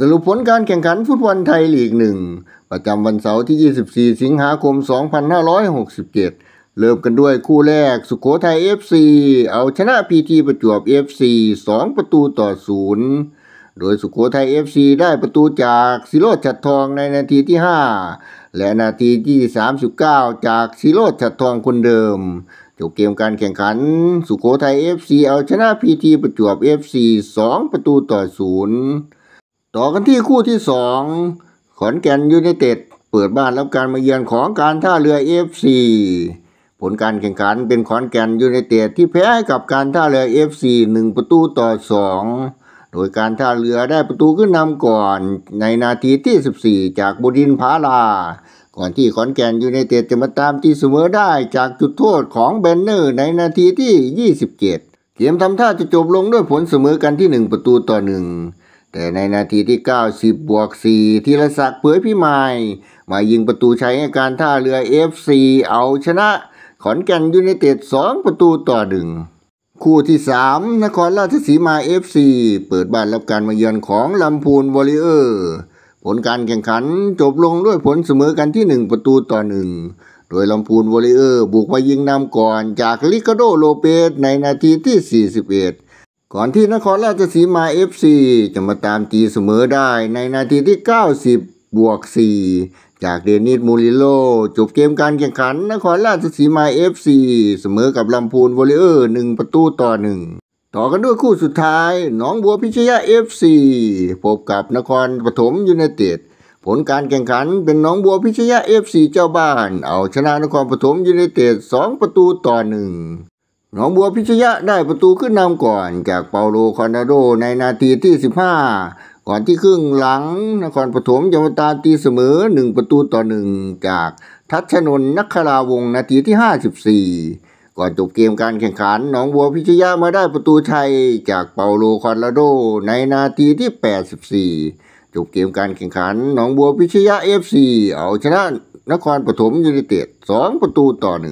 สรุปผลการแข่งขันฟุตบอลไทยลีกหนึ่ง ประจำวันเสาร์ที่ 24 สิงหาคม 2567 เริ่มกันด้วยคู่แรกสุขโขทัย FC เอาชนะพีทีประจวบ FC 2 ประตูต่อ 0 โดยสุขโขทัย FC ได้ประตูจากศิโรธชัดทองในนาทีที่ 5 และนาทีที่ 39 จากศิโรธชัดทองคนเดิมจบเกมการแข่งขันสุโขทัย FC เอาชนะพีทีประจวบ FC 2 ประตูต่อ 0ต่อกันที่คู่ที่สองขอนแก่นยูเนเต็ดเปิดบ้านรับการมาเยือนของการท่าเรือเอฟซี ผลการแข่งขันเป็นขอนแก่นยูเนเต็ดที่แพ้กับการท่าเรือเอฟซีหนึ่งประตูต่อสองโดยการท่าเรือได้ประตูขึ้นนำก่อน ในนาทีที่ 14 จากบุดินพาลา ก่อนที่ขอนแก่นยูเนเต็ดจะมาตามที่เสมอได้จากจุดโทษของเบนเนอร์ในนาทีที่ 27เกมทำท่าจะจบลงด้วยผลเสมอ กันที่ 1 ประตูต่อหนึ่งแต่ในนาทีที่ 90 บวก4ธีรศักดิ์เผยพิมาย มายิงประตูใช้ให้การท่าเรือ FC เอาชนะขอนแก่นยูไนเต็ด 2 ประตูต่อหนึ่งคู่ที่ 3 นครราชสีมา FC เปิดบ้านรับการมาเยือนของลำพูนวอลิเออร์ ผลการแข่งขันจบลงด้วยผลเสมอกันที่ 1 ประตูต่อหนึ่งโดยลำพูนวอลิเออร์บุกมายิงนำก่อนจากลิกาโดโลเปสในนาทีที่ 41ก่อนที่นครราชสีมา FC จะมาตามตีเสมอได้ในนาทีที่ 90บวก4จากเดนิสมูริโลจบเกมการแข่งขันนครราชสีมา FC เสมอกับลำพูนวอลเลอร์หนึ่งประตูต่อหนึ่งต่อกันด้วยคู่สุดท้าย น้องบัวพิชยฟ FC พบกับนครปฐมยูไนเต็ดผลการแข่งขันเป็นน้องบัวพิชยฟ FC เจ้าบ้าน เอาชนะนครปฐมยูไนเต็ด2ประตูต่อหนึ่งหนองบัวพิชยะได้ประตูขึ้นนำก่อน จากเปาโลคอนาโดในนาทีที่ 15 ก่อนที่ครึ่งหลังนครปฐมยาวตาตีเสมอ1ประตูต่อ1จากทัชนนนักคราวงนาทีที่ 54 ก่อนจบเกมการแข่งขันหนองบัวพิชยะมาได้ประตูชัยจากเปาโลคอนาโด ในนาทีที่ 84 จบเกมการแข่งขันหนองบัวพิชยะเอฟซีเอาชนะนครปฐมยูไนเต็ด2ประตูต่อ 1